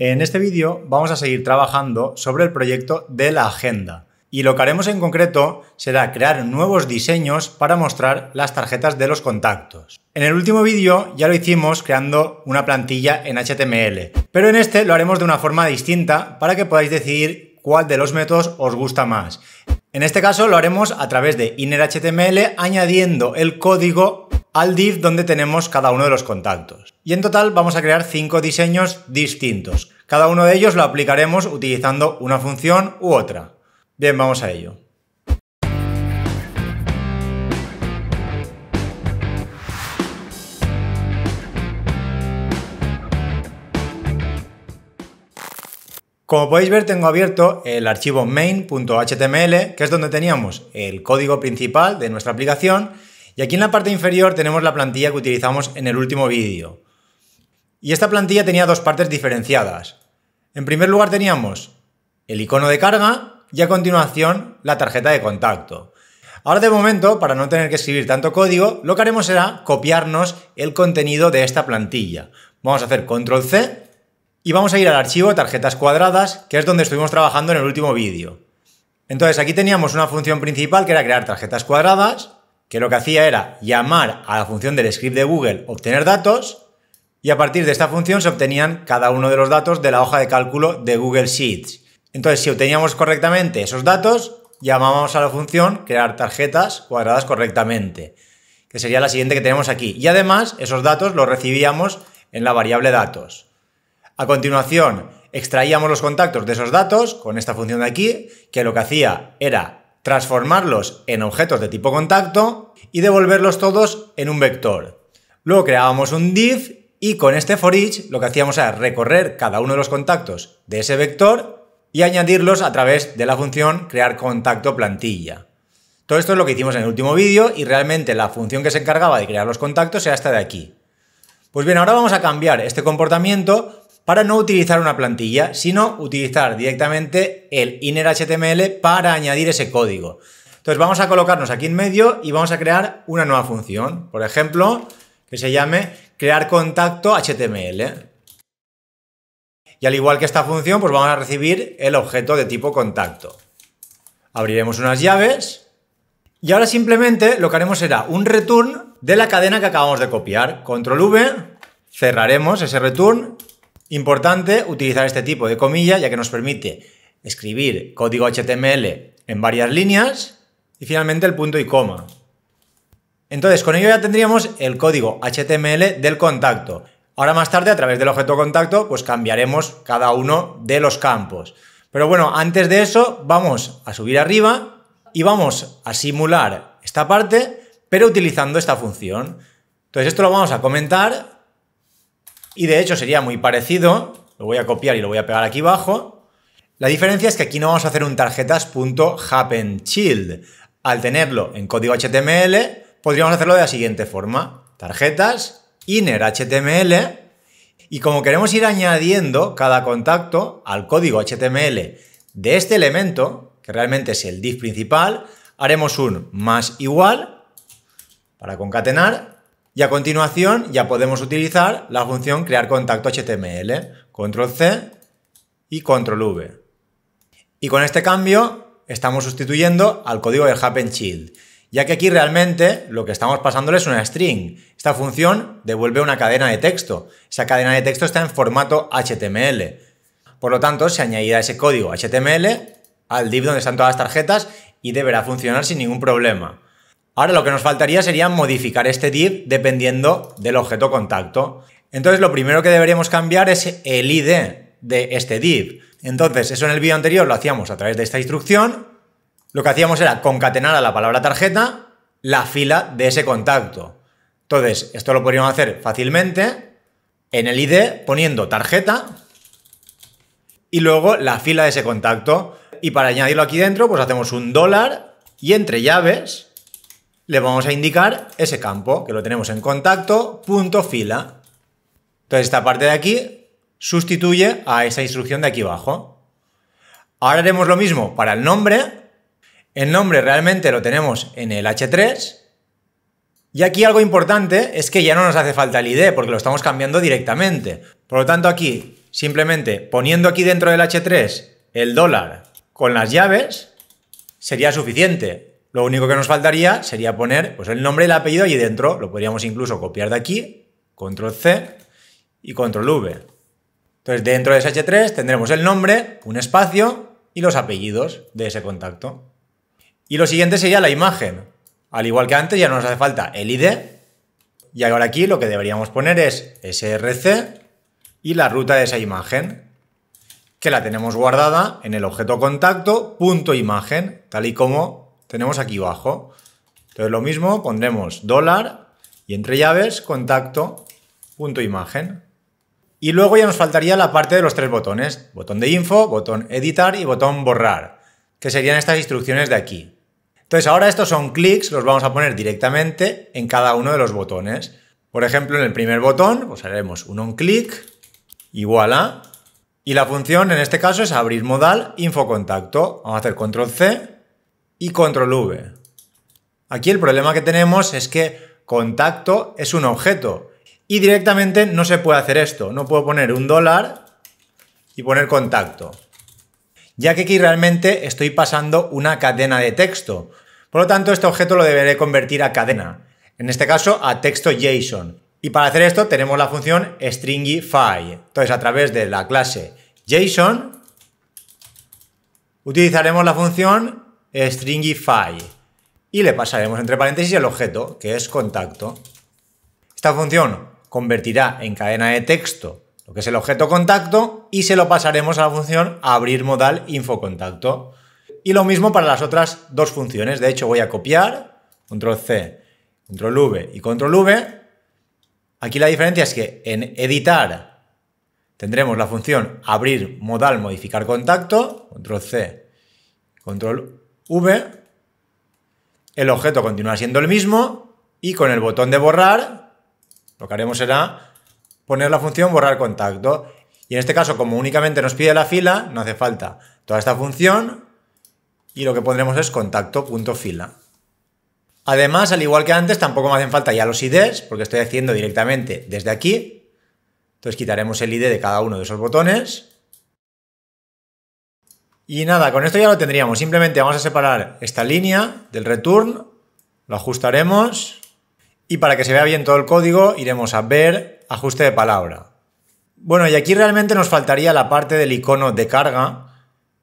En este vídeo vamos a seguir trabajando sobre el proyecto de la agenda. Y lo que haremos en concreto será crear nuevos diseños para mostrar las tarjetas de los contactos. En el último vídeo ya lo hicimos creando una plantilla en HTML, pero en este lo haremos de una forma distinta para que podáis decidir cuál de los métodos os gusta más. En este caso lo haremos a través de INNERHTML añadiendo el código al div donde tenemos cada uno de los contactos. Y en total vamos a crear cinco diseños distintos. Cada uno de ellos lo aplicaremos utilizando una función u otra. Bien, vamos a ello. Como podéis ver, tengo abierto el archivo main.html, que es donde teníamos el código principal de nuestra aplicación, y aquí en la parte inferior tenemos la plantilla que utilizamos en el último vídeo. Y esta plantilla tenía dos partes diferenciadas. En primer lugar teníamos el icono de carga y a continuación la tarjeta de contacto. Ahora de momento, para no tener que escribir tanto código, lo que haremos será copiarnos el contenido de esta plantilla. Vamos a hacer control C y vamos a ir al archivo tarjetas cuadradas, que es donde estuvimos trabajando en el último vídeo. Entonces aquí teníamos una función principal que era crear tarjetas cuadradas que lo que hacía era llamar a la función del script de Google obtener datos y a partir de esta función se obtenían cada uno de los datos de la hoja de cálculo de Google Sheets. Entonces, si obteníamos correctamente esos datos, llamábamos a la función crear tarjetas cuadradas correctamente, que sería la siguiente que tenemos aquí. Y además, esos datos los recibíamos en la variable datos. A continuación, extraíamos los contactos de esos datos con esta función de aquí, que lo que hacía era transformarlos en objetos de tipo contacto y devolverlos todos en un vector. Luego creábamos un div y con este for each lo que hacíamos era recorrer cada uno de los contactos de ese vector y añadirlos a través de la función crear contacto plantilla. Todo esto es lo que hicimos en el último vídeo y realmente la función que se encargaba de crear los contactos era esta de aquí. Pues bien, ahora vamos a cambiar este comportamiento para no utilizar una plantilla, sino utilizar directamente el inner HTML para añadir ese código. Entonces vamos a colocarnos aquí en medio y vamos a crear una nueva función, por ejemplo, que se llame crear contacto HTML. Y al igual que esta función, pues vamos a recibir el objeto de tipo contacto. Abriremos unas llaves y ahora simplemente lo que haremos será un return de la cadena que acabamos de copiar. Control V, cerraremos ese return Importante utilizar este tipo de comilla ya que nos permite escribir código HTML en varias líneas y finalmente el punto y coma. Entonces, con ello ya tendríamos el código HTML del contacto. Ahora más tarde, a través del objeto contacto, pues cambiaremos cada uno de los campos. Pero bueno, antes de eso, vamos a subir arriba y vamos a simular esta parte, pero utilizando esta función. Entonces, esto lo vamos a comentar y de hecho sería muy parecido, lo voy a copiar y lo voy a pegar aquí abajo. La diferencia es que aquí no vamos a hacer un shield Al tenerlo en código HTML, podríamos hacerlo de la siguiente forma. Tarjetas, inner HTML, y como queremos ir añadiendo cada contacto al código HTML de este elemento, que realmente es el div principal, haremos un más igual para concatenar y a continuación ya podemos utilizar la función crear contacto HTML, control C y control V. Y con este cambio estamos sustituyendo al código de Happen Shield, ya que aquí realmente lo que estamos pasándole es una string. Esta función devuelve una cadena de texto. Esa cadena de texto está en formato HTML. Por lo tanto, se añadirá ese código HTML al div donde están todas las tarjetas y deberá funcionar sin ningún problema. Ahora lo que nos faltaría sería modificar este div dependiendo del objeto contacto. Entonces lo primero que deberíamos cambiar es el ID de este div. Entonces eso en el vídeo anterior lo hacíamos a través de esta instrucción. Lo que hacíamos era concatenar a la palabra tarjeta la fila de ese contacto. Entonces esto lo podríamos hacer fácilmente en el ID poniendo tarjeta y luego la fila de ese contacto. Y para añadirlo aquí dentro pues hacemos un dólar y entre llaves le vamos a indicar ese campo, que lo tenemos en contacto, punto fila. Entonces esta parte de aquí sustituye a esa instrucción de aquí abajo. Ahora haremos lo mismo para el nombre. El nombre realmente lo tenemos en el H3. Y aquí algo importante es que ya no nos hace falta el ID porque lo estamos cambiando directamente. Por lo tanto aquí, simplemente poniendo aquí dentro del H3 el dólar con las llaves, sería suficiente. Lo único que nos faltaría sería poner pues, el nombre, y el apellido y dentro. Lo podríamos incluso copiar de aquí, control C y control V. Entonces dentro de h 3 tendremos el nombre, un espacio y los apellidos de ese contacto. Y lo siguiente sería la imagen. Al igual que antes ya no nos hace falta el ID. Y ahora aquí lo que deberíamos poner es src y la ruta de esa imagen, que la tenemos guardada en el objeto contacto punto imagen tal y como tenemos aquí abajo. Entonces lo mismo, pondremos dólar y entre llaves, contacto, punto imagen. Y luego ya nos faltaría la parte de los tres botones, botón de info, botón editar y botón borrar, que serían estas instrucciones de aquí. Entonces ahora estos son clics, los vamos a poner directamente en cada uno de los botones. Por ejemplo, en el primer botón, pues haremos un on click, igual a, y la función en este caso es abrir modal info contacto. Vamos a hacer control C y control V. Aquí el problema que tenemos es que contacto es un objeto y directamente no se puede hacer esto. No puedo poner un dólar y poner contacto, ya que aquí realmente estoy pasando una cadena de texto. Por lo tanto, este objeto lo deberé convertir a cadena, en este caso a texto JSON. Y para hacer esto tenemos la función stringify. Entonces, a través de la clase JSON utilizaremos la función stringify y le pasaremos entre paréntesis el objeto, que es contacto. Esta función convertirá en cadena de texto lo que es el objeto contacto y se lo pasaremos a la función abrir modal info contacto Y lo mismo para las otras dos funciones. De hecho, voy a copiar, control C, control V y control V. Aquí la diferencia es que en editar tendremos la función abrir modal modificar contacto, control C, control V, el objeto continúa siendo el mismo y con el botón de borrar, lo que haremos será poner la función borrar contacto. Y en este caso, como únicamente nos pide la fila, no hace falta toda esta función y lo que pondremos es contacto.fila. Además, al igual que antes, tampoco me hacen falta ya los IDs, porque estoy haciendo directamente desde aquí. Entonces quitaremos el ID de cada uno de esos botones y nada, con esto ya lo tendríamos. Simplemente vamos a separar esta línea del return, lo ajustaremos y para que se vea bien todo el código iremos a ver ajuste de palabra. Bueno, y aquí realmente nos faltaría la parte del icono de carga,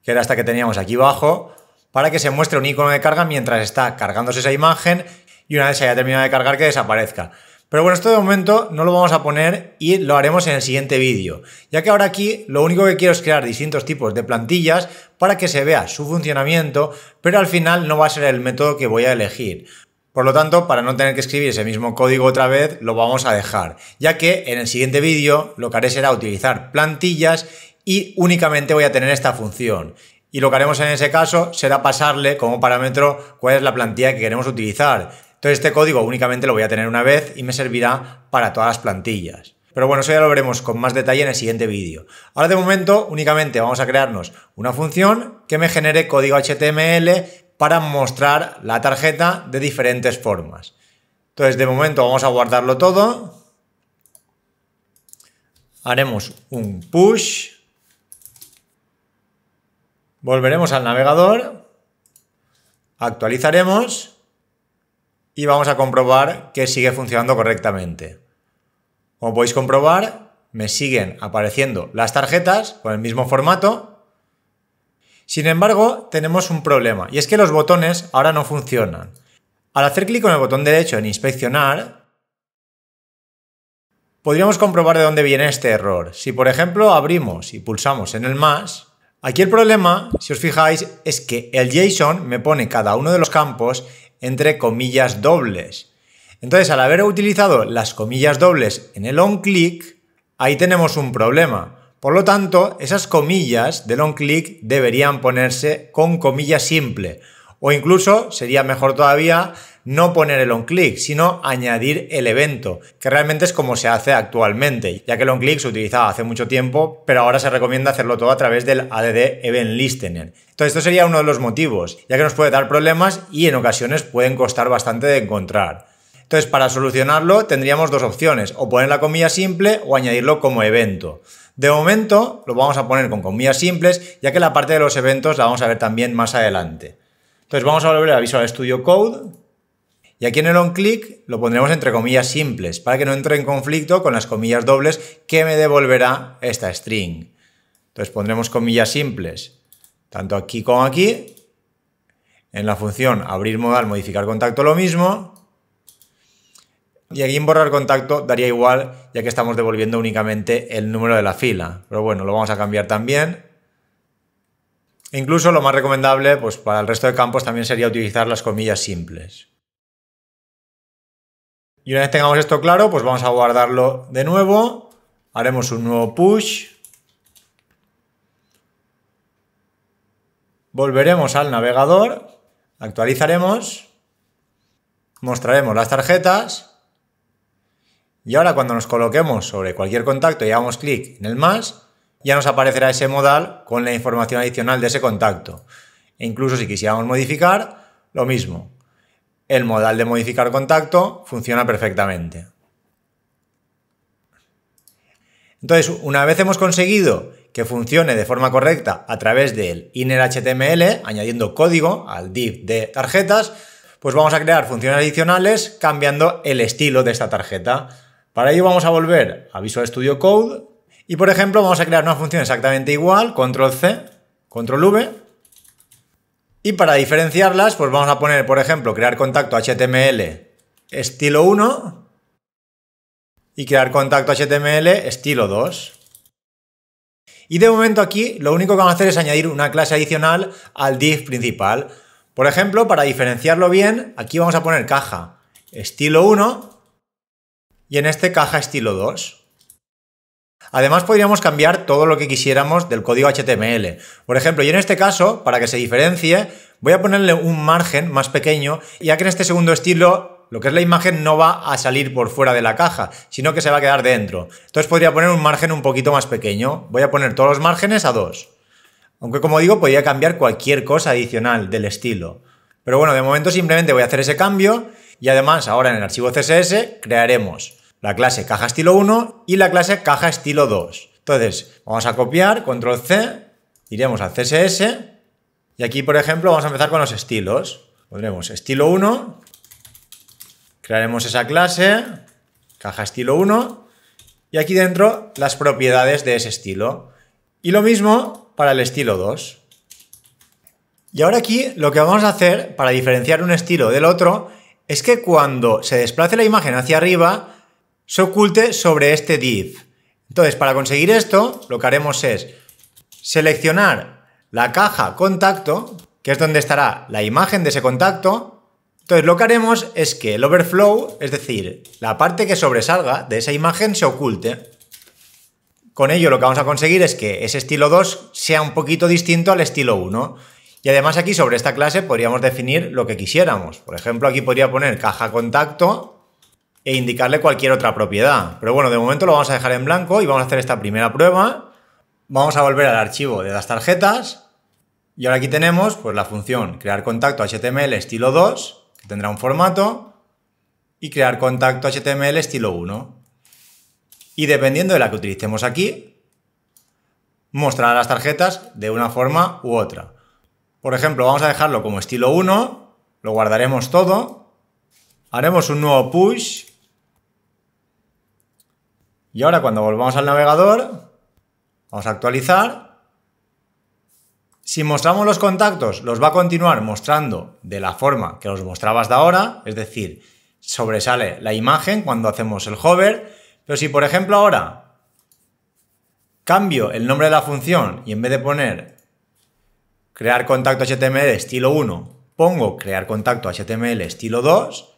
que era esta que teníamos aquí abajo, para que se muestre un icono de carga mientras está cargándose esa imagen y una vez se haya terminado de cargar que desaparezca. Pero bueno, esto de momento no lo vamos a poner y lo haremos en el siguiente vídeo, ya que ahora aquí lo único que quiero es crear distintos tipos de plantillas para que se vea su funcionamiento, pero al final no va a ser el método que voy a elegir. Por lo tanto, para no tener que escribir ese mismo código otra vez, lo vamos a dejar, ya que en el siguiente vídeo lo que haré será utilizar plantillas y únicamente voy a tener esta función. Y lo que haremos en ese caso será pasarle como parámetro cuál es la plantilla que queremos utilizar, este código únicamente lo voy a tener una vez y me servirá para todas las plantillas. Pero bueno, eso ya lo veremos con más detalle en el siguiente vídeo. Ahora de momento únicamente vamos a crearnos una función que me genere código HTML para mostrar la tarjeta de diferentes formas. Entonces de momento vamos a guardarlo todo. Haremos un push. Volveremos al navegador. Actualizaremos y vamos a comprobar que sigue funcionando correctamente. Como podéis comprobar, me siguen apareciendo las tarjetas con el mismo formato. Sin embargo, tenemos un problema y es que los botones ahora no funcionan. Al hacer clic con el botón derecho en inspeccionar, podríamos comprobar de dónde viene este error. Si por ejemplo abrimos y pulsamos en el más, aquí el problema, si os fijáis, es que el JSON me pone cada uno de los campos entre comillas dobles. Entonces, al haber utilizado las comillas dobles en el click, ahí tenemos un problema. Por lo tanto, esas comillas del click deberían ponerse con comilla simple. O incluso, sería mejor todavía, no poner el on-click, sino añadir el evento, que realmente es como se hace actualmente, ya que el on-click se utilizaba hace mucho tiempo, pero ahora se recomienda hacerlo todo a través del ADD Event Listener. Entonces, esto sería uno de los motivos, ya que nos puede dar problemas y en ocasiones pueden costar bastante de encontrar. Entonces, para solucionarlo tendríamos dos opciones, o poner la comilla simple o añadirlo como evento. De momento lo vamos a poner con comillas simples, ya que la parte de los eventos la vamos a ver también más adelante. Entonces vamos a volver a Visual Studio Code y aquí en el onClick lo pondremos entre comillas simples para que no entre en conflicto con las comillas dobles que me devolverá esta string. Entonces pondremos comillas simples tanto aquí como aquí. En la función abrir modal, modificar contacto lo mismo. Y aquí en borrar contacto daría igual ya que estamos devolviendo únicamente el número de la fila. Pero bueno, lo vamos a cambiar también. E incluso lo más recomendable pues para el resto de campos también sería utilizar las comillas simples. Y una vez tengamos esto claro, pues vamos a guardarlo de nuevo. Haremos un nuevo push. Volveremos al navegador, actualizaremos, mostraremos las tarjetas y ahora cuando nos coloquemos sobre cualquier contacto y hagamos clic en el más, ya nos aparecerá ese modal con la información adicional de ese contacto. E incluso si quisiéramos modificar, lo mismo el modal de modificar contacto funciona perfectamente. Entonces, una vez hemos conseguido que funcione de forma correcta a través del inner HTML, añadiendo código al div de tarjetas, pues vamos a crear funciones adicionales cambiando el estilo de esta tarjeta. Para ello vamos a volver a Visual Studio Code y, por ejemplo, vamos a crear una función exactamente igual, control C, control V, y para diferenciarlas, pues vamos a poner, por ejemplo, crear contacto HTML estilo 1 y crear contacto HTML estilo 2. Y de momento aquí lo único que vamos a hacer es añadir una clase adicional al div principal. Por ejemplo, para diferenciarlo bien, aquí vamos a poner caja estilo 1 y en este caja estilo 2. Además, podríamos cambiar todo lo que quisiéramos del código HTML. Por ejemplo, yo en este caso, para que se diferencie, voy a ponerle un margen más pequeño, ya que en este segundo estilo lo que es la imagen no va a salir por fuera de la caja, sino que se va a quedar dentro. Entonces podría poner un margen un poquito más pequeño. Voy a poner todos los márgenes a 2. Aunque como digo, podría cambiar cualquier cosa adicional del estilo. Pero bueno, de momento simplemente voy a hacer ese cambio y además ahora en el archivo CSS crearemos la clase caja estilo 1 y la clase caja estilo 2. Entonces, vamos a copiar, control C, iremos a CSS y aquí, por ejemplo, vamos a empezar con los estilos. Pondremos estilo 1, crearemos esa clase, caja estilo 1 y aquí dentro las propiedades de ese estilo. Y lo mismo para el estilo 2. Y ahora aquí lo que vamos a hacer para diferenciar un estilo del otro es que cuando se desplace la imagen hacia arriba, se oculte sobre este div. Entonces, para conseguir esto, lo que haremos es seleccionar la caja contacto, que es donde estará la imagen de ese contacto. Entonces, lo que haremos es que el overflow, es decir, la parte que sobresalga de esa imagen, se oculte. Con ello lo que vamos a conseguir es que ese estilo 2 sea un poquito distinto al estilo 1. Y además aquí sobre esta clase podríamos definir lo que quisiéramos. Por ejemplo, aquí podría poner caja contacto e indicarle cualquier otra propiedad. Pero bueno, de momento lo vamos a dejar en blanco y vamos a hacer esta primera prueba. Vamos a volver al archivo de las tarjetas y ahora aquí tenemos pues, la función crear contacto HTML estilo 2, que tendrá un formato, y crear contacto HTML estilo 1. Y dependiendo de la que utilicemos aquí, mostrará las tarjetas de una forma u otra. Por ejemplo, vamos a dejarlo como estilo 1, lo guardaremos todo, haremos un nuevo push y ahora cuando volvamos al navegador, vamos a actualizar. Si mostramos los contactos, los va a continuar mostrando de la forma que los mostrabas de ahora, es decir, sobresale la imagen cuando hacemos el hover, pero si por ejemplo ahora cambio el nombre de la función y en vez de poner crear contacto HTML estilo 1, pongo crear contacto HTML estilo 2,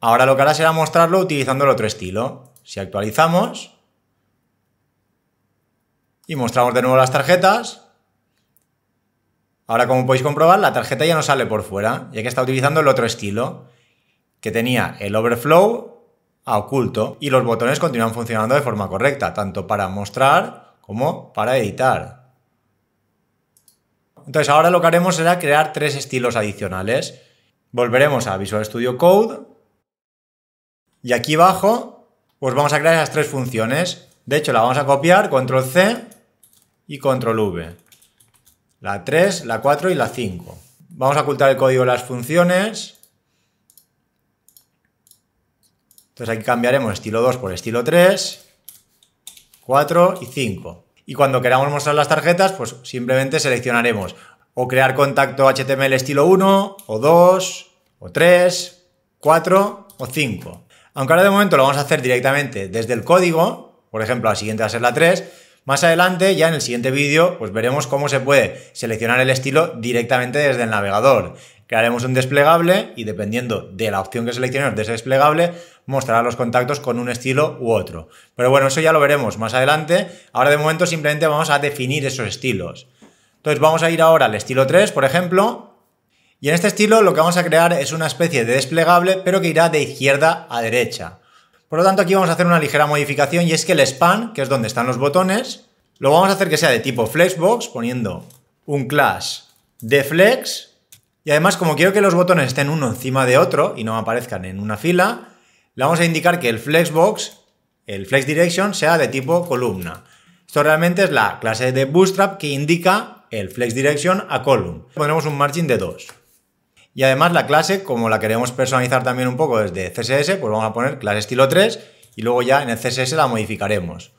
ahora lo que hará será mostrarlo utilizando el otro estilo. Si actualizamos y mostramos de nuevo las tarjetas, ahora como podéis comprobar, la tarjeta ya no sale por fuera, ya que está utilizando el otro estilo, que tenía el overflow a oculto y los botones continúan funcionando de forma correcta, tanto para mostrar como para editar. Entonces ahora lo que haremos será crear tres estilos adicionales. Volveremos a Visual Studio Code y aquí abajo pues vamos a crear esas tres funciones. De hecho, la vamos a copiar, control C y control V. La 3, la 4 y la 5. Vamos a ocultar el código de las funciones. Entonces aquí cambiaremos estilo 2 por estilo 3, 4 y 5. Y cuando queramos mostrar las tarjetas, pues simplemente seleccionaremos o crear contacto HTML estilo 1, o 2, o 3, 4 o 5. Aunque ahora de momento lo vamos a hacer directamente desde el código, por ejemplo, la siguiente va a ser la 3. Más adelante, ya en el siguiente vídeo, pues veremos cómo se puede seleccionar el estilo directamente desde el navegador. Crearemos un desplegable y dependiendo de la opción que seleccionemos de ese desplegable, mostrará los contactos con un estilo u otro. Pero bueno, eso ya lo veremos más adelante. Ahora de momento simplemente vamos a definir esos estilos. Entonces vamos a ir ahora al estilo 3, por ejemplo, y en este estilo lo que vamos a crear es una especie de desplegable, pero que irá de izquierda a derecha. Por lo tanto, aquí vamos a hacer una ligera modificación y es que el span, que es donde están los botones, lo vamos a hacer que sea de tipo flexbox, poniendo un class de flex. Y además, como quiero que los botones estén uno encima de otro y no aparezcan en una fila, le vamos a indicar que el flexbox, el flex direction, sea de tipo columna. Esto realmente es la clase de bootstrap que indica el flex direction a column. Pondremos un margin de 2. Y además la clase, como la queremos personalizar también un poco desde CSS, pues vamos a poner clase estilo 3 y luego ya en el CSS la modificaremos.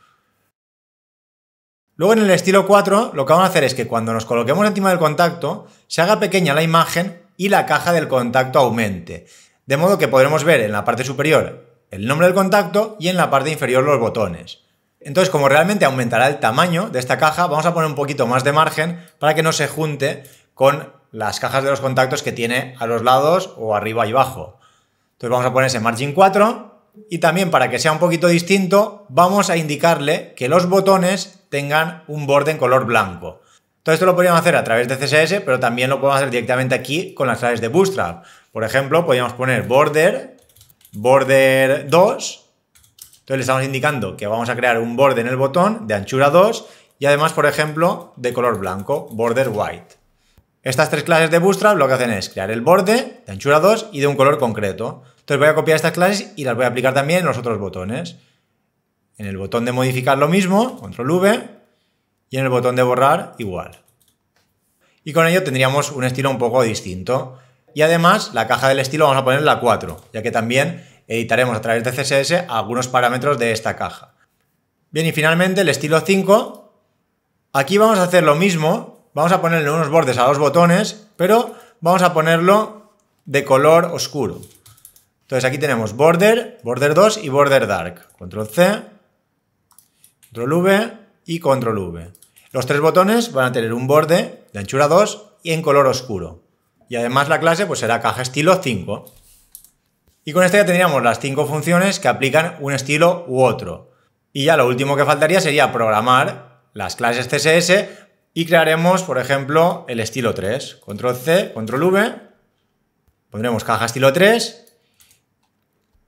Luego en el estilo 4 lo que vamos a hacer es que cuando nos coloquemos encima del contacto se haga pequeña la imagen y la caja del contacto aumente. De modo que podremos ver en la parte superior el nombre del contacto y en la parte inferior los botones. Entonces, como realmente aumentará el tamaño de esta caja, vamos a poner un poquito más de margen para que no se junte con las cajas de los contactos que tiene a los lados o arriba y abajo. Entonces vamos a poner ese margin 4 y también para que sea un poquito distinto vamos a indicarle que los botones tengan un borde en color blanco. Todo esto lo podríamos hacer a través de CSS, pero también lo podemos hacer directamente aquí con las claves de Bootstrap. Por ejemplo, podríamos poner border, border 2. Entonces le estamos indicando que vamos a crear un borde en el botón de anchura 2 y además, por ejemplo, de color blanco, border white. Estas tres clases de Bootstrap lo que hacen es crear el borde de anchura 2 y de un color concreto. Entonces voy a copiar estas clases y las voy a aplicar también en los otros botones. En el botón de modificar lo mismo, control V, y en el botón de borrar igual. Y con ello tendríamos un estilo un poco distinto. Y además la caja del estilo vamos a poner la 4, ya que también editaremos a través de CSS algunos parámetros de esta caja. Bien, y finalmente el estilo 5. Aquí vamos a hacer lo mismo, Vamos a ponerle unos bordes a los botones, pero vamos a ponerlo de color oscuro. Entonces aquí tenemos border, border 2 y border dark. Control C, control V y control V. Los tres botones van a tener un borde de anchura 2 y en color oscuro. Y además la clase pues será caja estilo 5. Y con esto ya tendríamos las cinco funciones que aplican un estilo u otro. Y ya lo último que faltaría sería programar las clases CSS y crearemos, por ejemplo, el estilo 3. Control C, control V. Pondremos caja estilo 3.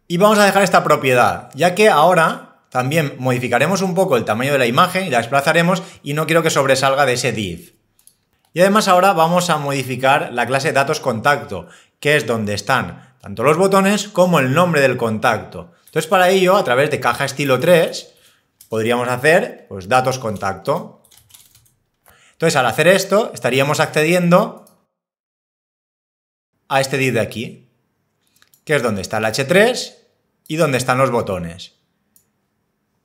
Y vamos a dejar esta propiedad, ya que ahora también modificaremos un poco el tamaño de la imagen y la desplazaremos y no quiero que sobresalga de ese div. Y además ahora vamos a modificar la clase datos contacto, que es donde están tanto los botones como el nombre del contacto. Entonces para ello, a través de caja estilo 3, podríamos hacer pues, datos contacto. Entonces, al hacer esto, estaríamos accediendo a este div de aquí, que es donde está el H3 y donde están los botones.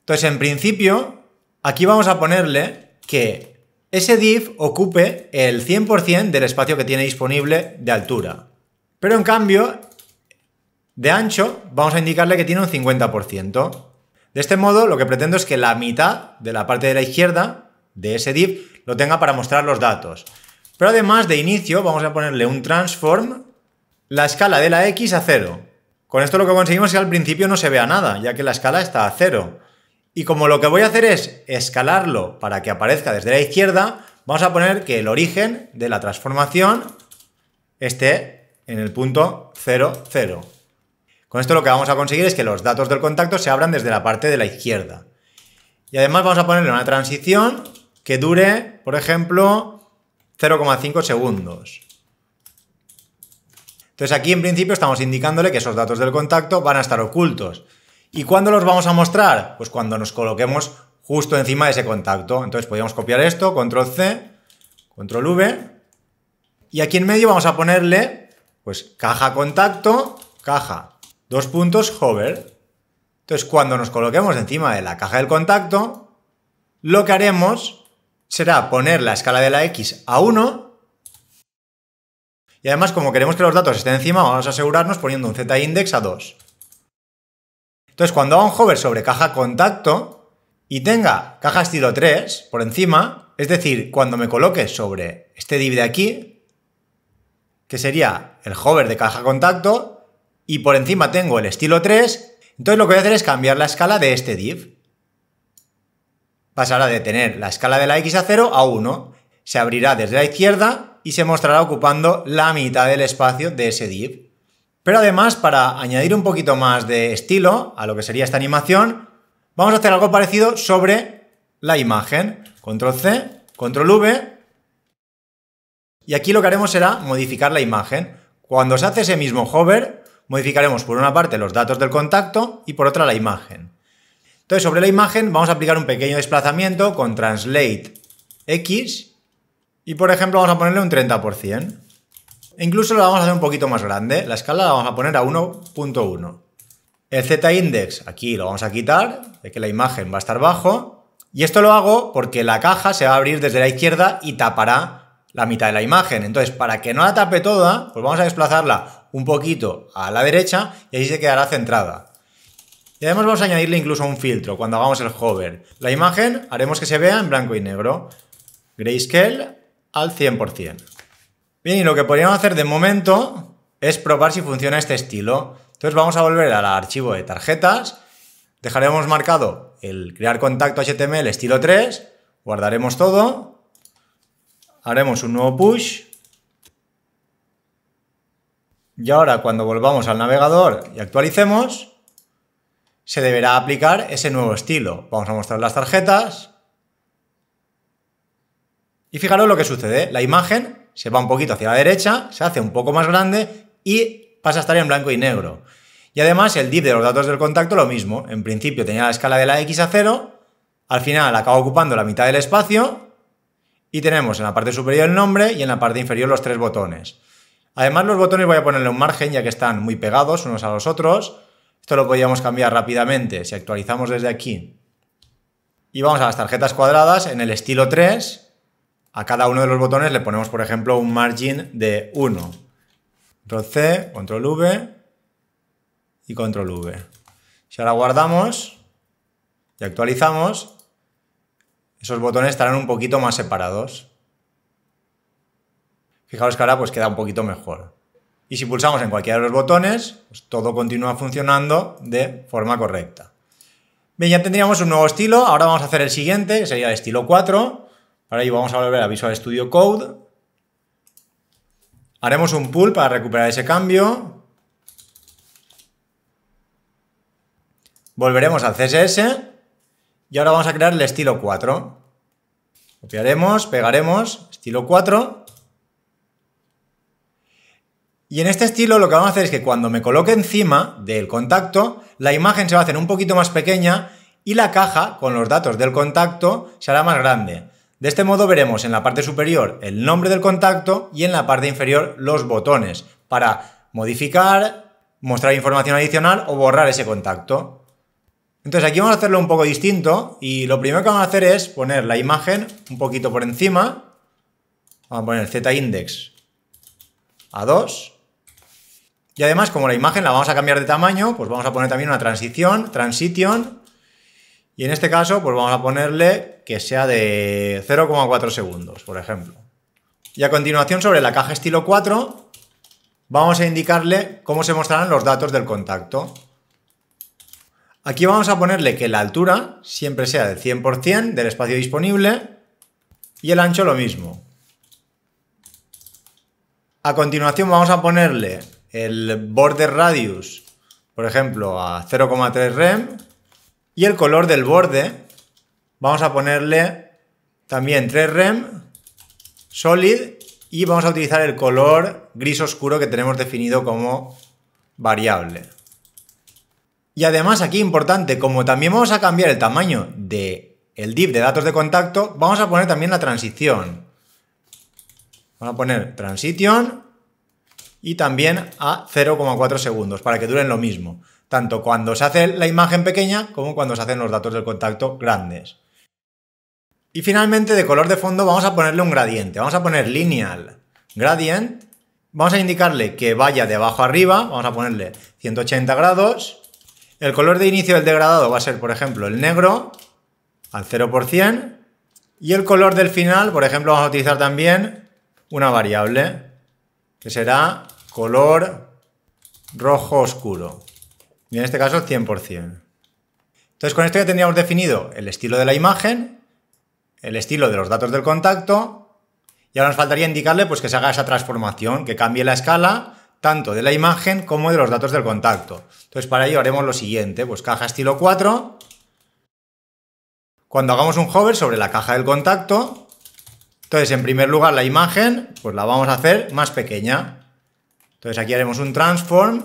Entonces, en principio, aquí vamos a ponerle que ese div ocupe el 100% del espacio que tiene disponible de altura. Pero en cambio, de ancho, vamos a indicarle que tiene un 50%. De este modo, lo que pretendo es que la mitad de la parte de la izquierda de ese div lo tenga para mostrar los datos. Pero además de inicio vamos a ponerle un transform, la escala de la x a 0. Con esto lo que conseguimos es que al principio no se vea nada, ya que la escala está a 0. Y como lo que voy a hacer es escalarlo para que aparezca desde la izquierda, vamos a poner que el origen de la transformación esté en el punto 0, 0. Con esto lo que vamos a conseguir es que los datos del contacto se abran desde la parte de la izquierda. Y además vamos a ponerle una transición que dure, por ejemplo, 0,5 segundos. Entonces aquí en principio estamos indicándole que esos datos del contacto van a estar ocultos. ¿Y cuándo los vamos a mostrar? Pues cuando nos coloquemos justo encima de ese contacto. Entonces podríamos copiar esto, control C, control V. Y aquí en medio vamos a ponerle, pues, caja contacto, caja, dos puntos, hover. Entonces cuando nos coloquemos encima de la caja del contacto, lo que haremos será poner la escala de la X a 1. Y además, como queremos que los datos estén encima, vamos a asegurarnos poniendo un z-index a 2. Entonces, cuando haga un hover sobre caja contacto y tenga caja estilo 3 por encima, es decir, cuando me coloque sobre este div de aquí, que sería el hover de caja contacto, y por encima tengo el estilo 3, entonces lo que voy a hacer es cambiar la escala de este div pasará de tener la escala de la X a 0 a 1. Se abrirá desde la izquierda y se mostrará ocupando la mitad del espacio de ese div. Pero además, para añadir un poquito más de estilo a lo que sería esta animación, vamos a hacer algo parecido sobre la imagen. Control C, Control V. Y aquí lo que haremos será modificar la imagen. Cuando se hace ese mismo hover, modificaremos por una parte los datos del contacto y por otra la imagen. Entonces, sobre la imagen vamos a aplicar un pequeño desplazamiento con translate X y, por ejemplo, vamos a ponerle un 30%. E incluso lo vamos a hacer un poquito más grande. La escala la vamos a poner a 1.1. El z-index aquí lo vamos a quitar, de que la imagen va a estar bajo. Y esto lo hago porque la caja se va a abrir desde la izquierda y tapará la mitad de la imagen. Entonces, para que no la tape toda, pues vamos a desplazarla un poquito a la derecha y así se quedará centrada. Y además vamos a añadirle incluso un filtro cuando hagamos el hover. La imagen haremos que se vea en blanco y negro. Grayscale al 100%. Bien, y lo que podríamos hacer de momento es probar si funciona este estilo. Entonces vamos a volver al archivo de tarjetas. Dejaremos marcado el crear contacto HTML estilo 3. Guardaremos todo. Haremos un nuevo push. Y ahora cuando volvamos al navegador y actualicemos, se deberá aplicar ese nuevo estilo. Vamos a mostrar las tarjetas. Y fijaros lo que sucede. ¿eh? La imagen se va un poquito hacia la derecha, se hace un poco más grande y pasa a estar en blanco y negro. Y además el div de los datos del contacto lo mismo. En principio tenía la escala de la X a 0, al final acaba ocupando la mitad del espacio y tenemos en la parte superior el nombre y en la parte inferior los tres botones. Además los botones voy a ponerle un margen ya que están muy pegados unos a los otros esto lo podíamos cambiar rápidamente si actualizamos desde aquí. Y vamos a las tarjetas cuadradas en el estilo 3. A cada uno de los botones le ponemos, por ejemplo, un margin de 1. Control C, Control V y Control V. Si ahora guardamos y actualizamos, esos botones estarán un poquito más separados. Fijaos que ahora pues queda un poquito mejor. Y si pulsamos en cualquiera de los botones, pues todo continúa funcionando de forma correcta. Bien, ya tendríamos un nuevo estilo. Ahora vamos a hacer el siguiente, que sería el estilo 4. Para ello vamos a volver a Visual Studio Code. Haremos un pull para recuperar ese cambio. Volveremos al CSS. Y ahora vamos a crear el estilo 4. Copiaremos, pegaremos, estilo 4. Y en este estilo lo que vamos a hacer es que cuando me coloque encima del contacto, la imagen se va a hacer un poquito más pequeña y la caja con los datos del contacto será más grande. De este modo veremos en la parte superior el nombre del contacto y en la parte inferior los botones para modificar, mostrar información adicional o borrar ese contacto. Entonces aquí vamos a hacerlo un poco distinto y lo primero que vamos a hacer es poner la imagen un poquito por encima. Vamos a poner z-index a 2 y además, como la imagen la vamos a cambiar de tamaño, pues vamos a poner también una transición, transition. Y en este caso, pues vamos a ponerle que sea de 0,4 segundos, por ejemplo. Y a continuación, sobre la caja estilo 4, vamos a indicarle cómo se mostrarán los datos del contacto. Aquí vamos a ponerle que la altura siempre sea del 100% del espacio disponible y el ancho lo mismo. A continuación vamos a ponerle el border radius, por ejemplo, a 0,3 rem y el color del borde vamos a ponerle también 3 rem solid y vamos a utilizar el color gris oscuro que tenemos definido como variable. Y además aquí importante, como también vamos a cambiar el tamaño del el div de datos de contacto, vamos a poner también la transición. Vamos a poner transition y también a 0,4 segundos para que duren lo mismo, tanto cuando se hace la imagen pequeña como cuando se hacen los datos del contacto grandes. Y finalmente de color de fondo vamos a ponerle un gradiente, vamos a poner lineal gradient, vamos a indicarle que vaya de abajo arriba, vamos a ponerle 180 grados, el color de inicio del degradado va a ser por ejemplo el negro al 0% y el color del final, por ejemplo, vamos a utilizar también una variable que será color rojo oscuro. Y en este caso 100%. Entonces con esto ya tendríamos definido el estilo de la imagen, el estilo de los datos del contacto, y ahora nos faltaría indicarle pues, que se haga esa transformación, que cambie la escala tanto de la imagen como de los datos del contacto. Entonces para ello haremos lo siguiente, pues caja estilo 4. Cuando hagamos un hover sobre la caja del contacto, entonces, en primer lugar, la imagen, pues la vamos a hacer más pequeña. Entonces aquí haremos un transform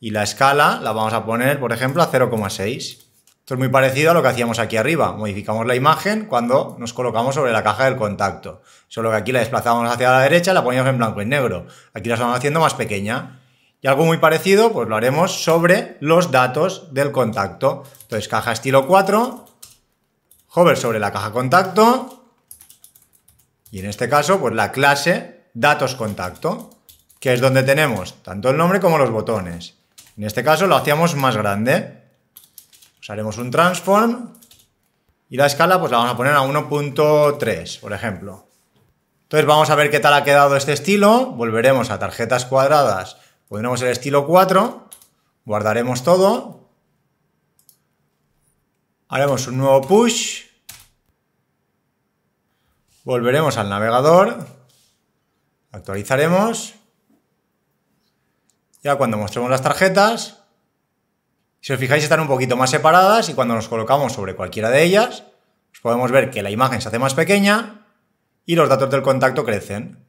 y la escala la vamos a poner, por ejemplo, a 0,6. Esto es muy parecido a lo que hacíamos aquí arriba. Modificamos la imagen cuando nos colocamos sobre la caja del contacto. Solo que aquí la desplazamos hacia la derecha la ponemos en blanco y negro. Aquí la estamos haciendo más pequeña. Y algo muy parecido, pues lo haremos sobre los datos del contacto. Entonces, caja estilo 4, hover sobre la caja contacto, y en este caso, pues la clase datos contacto, que es donde tenemos tanto el nombre como los botones. En este caso lo hacíamos más grande. Usaremos pues, un transform y la escala pues la vamos a poner a 1.3, por ejemplo. Entonces vamos a ver qué tal ha quedado este estilo. Volveremos a tarjetas cuadradas. Pondremos el estilo 4. Guardaremos todo. Haremos un nuevo push. Volveremos al navegador, actualizaremos. Ya cuando mostremos las tarjetas, si os fijáis están un poquito más separadas y cuando nos colocamos sobre cualquiera de ellas, podemos ver que la imagen se hace más pequeña y los datos del contacto crecen.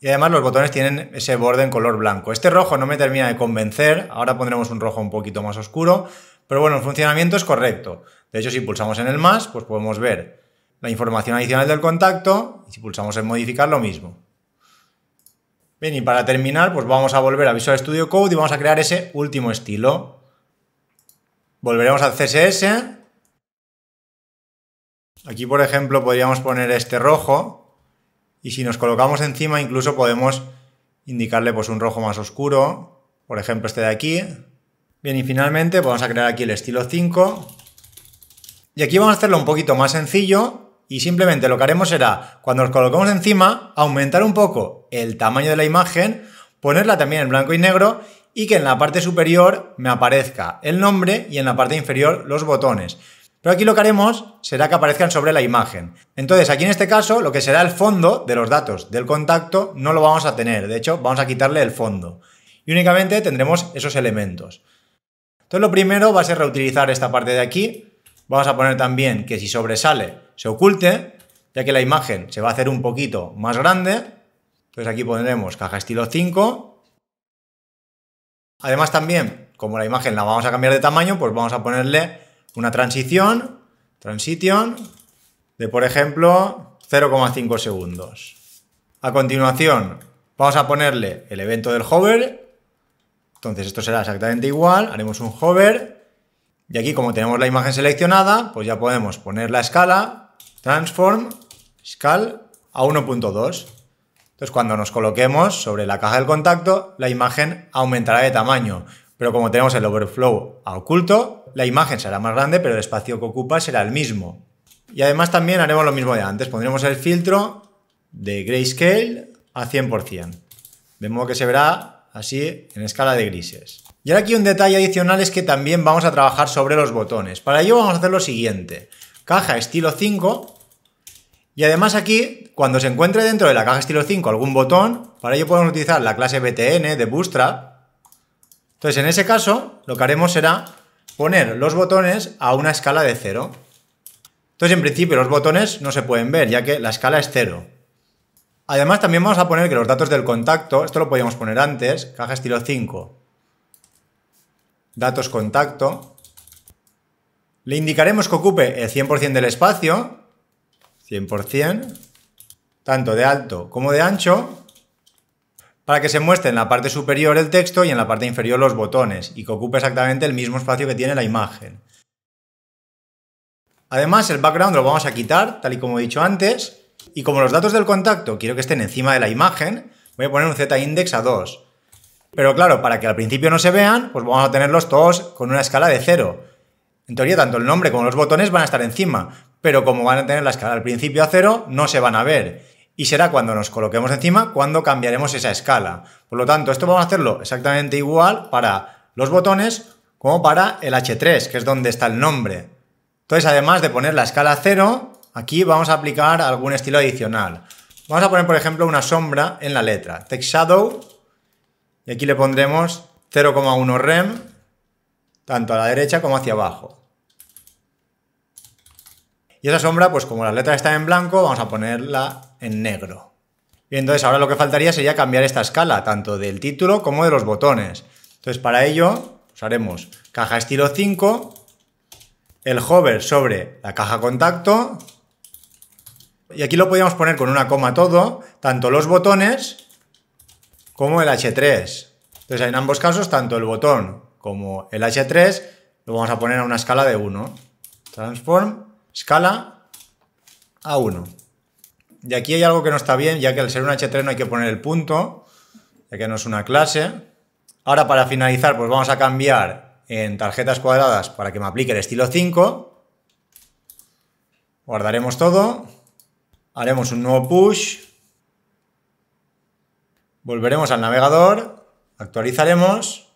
Y además los botones tienen ese borde en color blanco. Este rojo no me termina de convencer, ahora pondremos un rojo un poquito más oscuro, pero bueno, el funcionamiento es correcto. De hecho, si pulsamos en el más, pues podemos ver la información adicional del contacto y si pulsamos en modificar lo mismo. Bien, y para terminar, pues vamos a volver a Visual Studio Code y vamos a crear ese último estilo. Volveremos al CSS. Aquí, por ejemplo, podríamos poner este rojo y si nos colocamos encima incluso podemos indicarle pues un rojo más oscuro, por ejemplo este de aquí. Bien, y finalmente pues vamos a crear aquí el estilo 5. Y aquí vamos a hacerlo un poquito más sencillo y simplemente lo que haremos será, cuando nos colocamos encima, aumentar un poco el tamaño de la imagen, ponerla también en blanco y negro y que en la parte superior me aparezca el nombre y en la parte inferior los botones. Pero aquí lo que haremos será que aparezcan sobre la imagen. Entonces, aquí en este caso, lo que será el fondo de los datos del contacto no lo vamos a tener. De hecho, vamos a quitarle el fondo. Y únicamente tendremos esos elementos. Entonces, lo primero va a ser reutilizar esta parte de aquí Vamos a poner también que si sobresale se oculte, ya que la imagen se va a hacer un poquito más grande. Entonces aquí pondremos caja estilo 5. Además también, como la imagen la vamos a cambiar de tamaño, pues vamos a ponerle una transición, transition, de por ejemplo 0,5 segundos. A continuación, vamos a ponerle el evento del hover. Entonces esto será exactamente igual, haremos un hover y aquí, como tenemos la imagen seleccionada, pues ya podemos poner la escala, transform, scale a 1.2. Entonces, cuando nos coloquemos sobre la caja del contacto, la imagen aumentará de tamaño. Pero como tenemos el overflow a oculto, la imagen será más grande, pero el espacio que ocupa será el mismo. Y además también haremos lo mismo de antes. Pondremos el filtro de grayscale a 100%. De modo que se verá así en escala de grises. Y ahora aquí un detalle adicional es que también vamos a trabajar sobre los botones. Para ello vamos a hacer lo siguiente. Caja estilo 5. Y además aquí, cuando se encuentre dentro de la caja estilo 5 algún botón, para ello podemos utilizar la clase btn de Bootstrap. Entonces en ese caso, lo que haremos será poner los botones a una escala de 0. Entonces en principio los botones no se pueden ver, ya que la escala es 0. Además también vamos a poner que los datos del contacto, esto lo podíamos poner antes, caja estilo 5, datos contacto. Le indicaremos que ocupe el 100% del espacio, 100%, tanto de alto como de ancho, para que se muestre en la parte superior el texto y en la parte inferior los botones, y que ocupe exactamente el mismo espacio que tiene la imagen. Además, el background lo vamos a quitar, tal y como he dicho antes, y como los datos del contacto quiero que estén encima de la imagen, voy a poner un z-index a 2. Pero claro, para que al principio no se vean, pues vamos a tenerlos todos con una escala de cero. En teoría, tanto el nombre como los botones van a estar encima, pero como van a tener la escala al principio a cero, no se van a ver. Y será cuando nos coloquemos encima cuando cambiaremos esa escala. Por lo tanto, esto vamos a hacerlo exactamente igual para los botones como para el H3, que es donde está el nombre. Entonces, además de poner la escala a cero, aquí vamos a aplicar algún estilo adicional. Vamos a poner, por ejemplo, una sombra en la letra. Text Shadow y aquí le pondremos 0,1 rem, tanto a la derecha como hacia abajo. Y esa sombra, pues como las letras están en blanco, vamos a ponerla en negro. Y entonces ahora lo que faltaría sería cambiar esta escala, tanto del título como de los botones. Entonces para ello usaremos pues caja estilo 5, el hover sobre la caja contacto, y aquí lo podríamos poner con una coma todo, tanto los botones como el H3. Entonces, en ambos casos, tanto el botón como el H3 lo vamos a poner a una escala de 1. Transform, escala a 1. Y aquí hay algo que no está bien, ya que al ser un H3 no hay que poner el punto, ya que no es una clase. Ahora, para finalizar, pues vamos a cambiar en tarjetas cuadradas para que me aplique el estilo 5. Guardaremos todo. Haremos un nuevo push Volveremos al navegador, actualizaremos,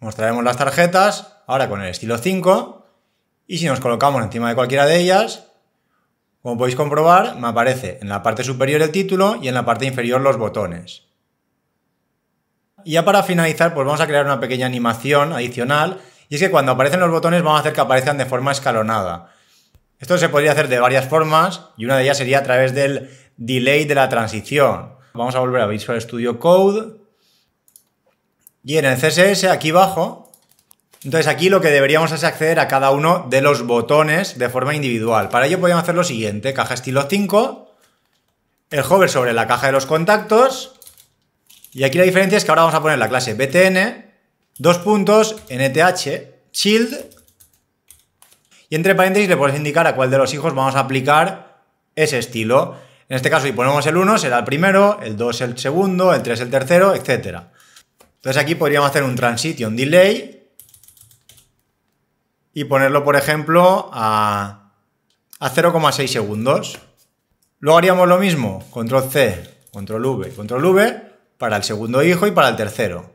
mostraremos las tarjetas, ahora con el estilo 5, y si nos colocamos encima de cualquiera de ellas, como podéis comprobar, me aparece en la parte superior el título y en la parte inferior los botones. Y ya para finalizar, pues vamos a crear una pequeña animación adicional, y es que cuando aparecen los botones vamos a hacer que aparezcan de forma escalonada. Esto se podría hacer de varias formas, y una de ellas sería a través del delay de la transición. Vamos a volver a Visual Studio Code. Y en el CSS, aquí abajo, entonces aquí lo que deberíamos es acceder a cada uno de los botones de forma individual. Para ello podríamos hacer lo siguiente, caja estilo 5, el hover sobre la caja de los contactos, y aquí la diferencia es que ahora vamos a poner la clase btn, dos puntos, nth, shield, y entre paréntesis le puedes indicar a cuál de los hijos vamos a aplicar ese estilo. En este caso, si ponemos el 1, será el primero, el 2 el segundo, el 3 el tercero, etc. Entonces aquí podríamos hacer un transition delay y ponerlo, por ejemplo, a, a 0,6 segundos. Luego haríamos lo mismo, control C, control V, control V, para el segundo hijo y para el tercero.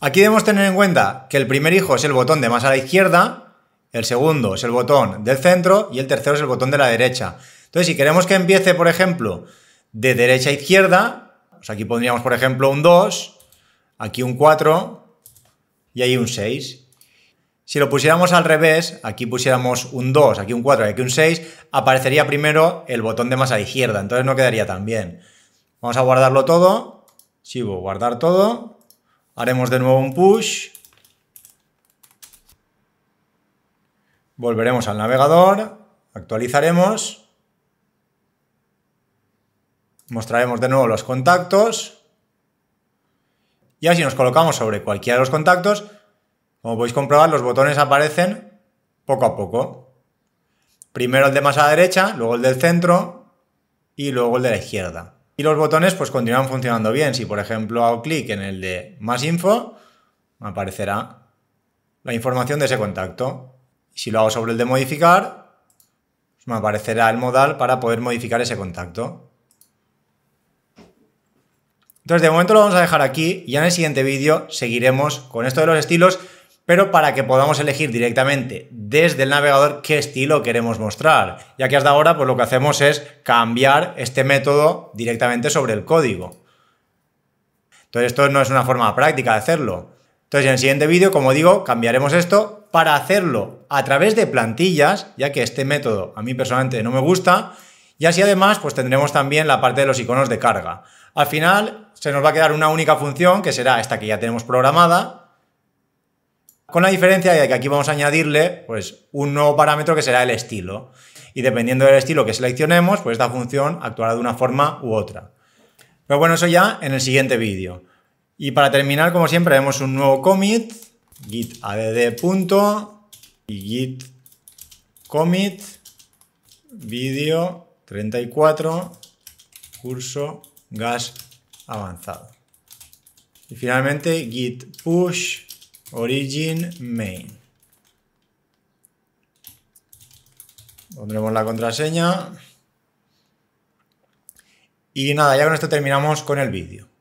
Aquí debemos tener en cuenta que el primer hijo es el botón de más a la izquierda, el segundo es el botón del centro y el tercero es el botón de la derecha. Entonces, si queremos que empiece, por ejemplo, de derecha a izquierda, pues aquí pondríamos, por ejemplo, un 2, aquí un 4 y ahí un 6. Si lo pusiéramos al revés, aquí pusiéramos un 2, aquí un 4 y aquí un 6, aparecería primero el botón de más a la izquierda, entonces no quedaría tan bien. Vamos a guardarlo todo, chivo, guardar todo, haremos de nuevo un push, volveremos al navegador, actualizaremos, Mostraremos de nuevo los contactos. Y así nos colocamos sobre cualquiera de los contactos. Como podéis comprobar, los botones aparecen poco a poco. Primero el de más a la derecha, luego el del centro y luego el de la izquierda. Y los botones pues continúan funcionando bien. Si por ejemplo hago clic en el de más info, me aparecerá la información de ese contacto. Si lo hago sobre el de modificar, pues, me aparecerá el modal para poder modificar ese contacto. Entonces, de momento lo vamos a dejar aquí. Ya en el siguiente vídeo seguiremos con esto de los estilos, pero para que podamos elegir directamente desde el navegador qué estilo queremos mostrar. Ya que hasta ahora, pues lo que hacemos es cambiar este método directamente sobre el código. Entonces, esto no es una forma práctica de hacerlo. Entonces, en el siguiente vídeo, como digo, cambiaremos esto para hacerlo a través de plantillas, ya que este método a mí personalmente no me gusta, y así además, pues tendremos también la parte de los iconos de carga. Al final se nos va a quedar una única función, que será esta que ya tenemos programada, con la diferencia de que aquí vamos a añadirle pues, un nuevo parámetro que será el estilo. Y dependiendo del estilo que seleccionemos, pues esta función actuará de una forma u otra. Pero bueno, eso ya en el siguiente vídeo. Y para terminar, como siempre, haremos un nuevo commit, git add. y git commit video 34 curso gas avanzado. Y finalmente git push origin main. Pondremos la contraseña. Y nada, ya con esto terminamos con el vídeo.